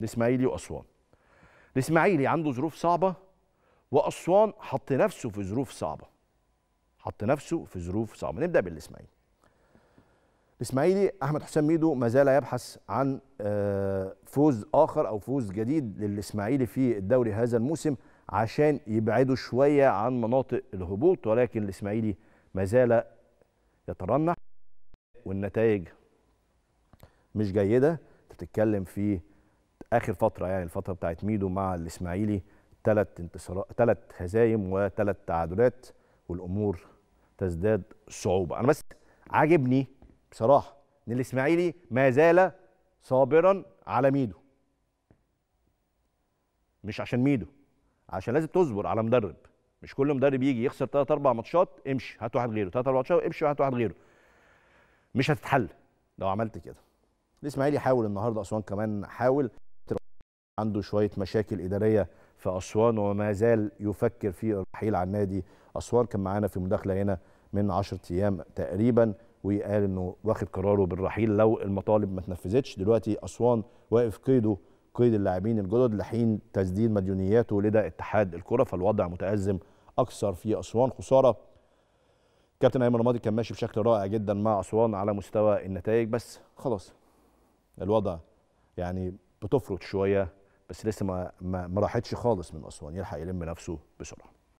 الاسماعيلي واسوان الاسماعيلي عنده ظروف صعبه واسوان حط نفسه في ظروف صعبه حط نفسه في ظروف صعبه نبدا بالاسماعيلي الاسماعيلي احمد حسام ميدو ما زال يبحث عن آه، فوز اخر او فوز جديد للاسماعيلي في الدوري هذا الموسم عشان يبعدوا شويه عن مناطق الهبوط ولكن الاسماعيلي ما زال يترنح والنتائج مش جيده تتكلم في اخر فتره يعني الفتره بتاعت ميدو مع الاسماعيلي ثلاث انتصارات ثلاث هزايم وثلاث تعادلات والامور تزداد صعوبه انا بس عاجبني بصراحه ان الاسماعيلي ما زال صابرا على ميدو مش عشان ميدو عشان لازم تصبر على مدرب مش كل مدرب يجي يخسر ثلاث اربع ماتشات امشي هات واحد غيره ثلاث اربع ماتشات امشي هات واحد غيره مش هتتحل لو عملت كده الاسماعيلي حاول النهارده اسوان كمان حاول عنده شويه مشاكل اداريه في اسوان وما زال يفكر في الرحيل عن نادي اسوان كان معانا في مداخله هنا من 10 ايام تقريبا وقال انه واخد قراره بالرحيل لو المطالب ما اتنفذتش دلوقتي اسوان واقف قيده قيد اللاعبين الجدد لحين تسديد مديونياته لدى اتحاد الكره فالوضع متازم اكثر في اسوان خساره كابتن ايمن رمادي كان ماشي بشكل رائع جدا مع اسوان على مستوى النتائج بس خلاص الوضع يعني بتفرط شويه بس لسه ما ما راحتش خالص من اسوان يلحق يلم نفسه بسرعه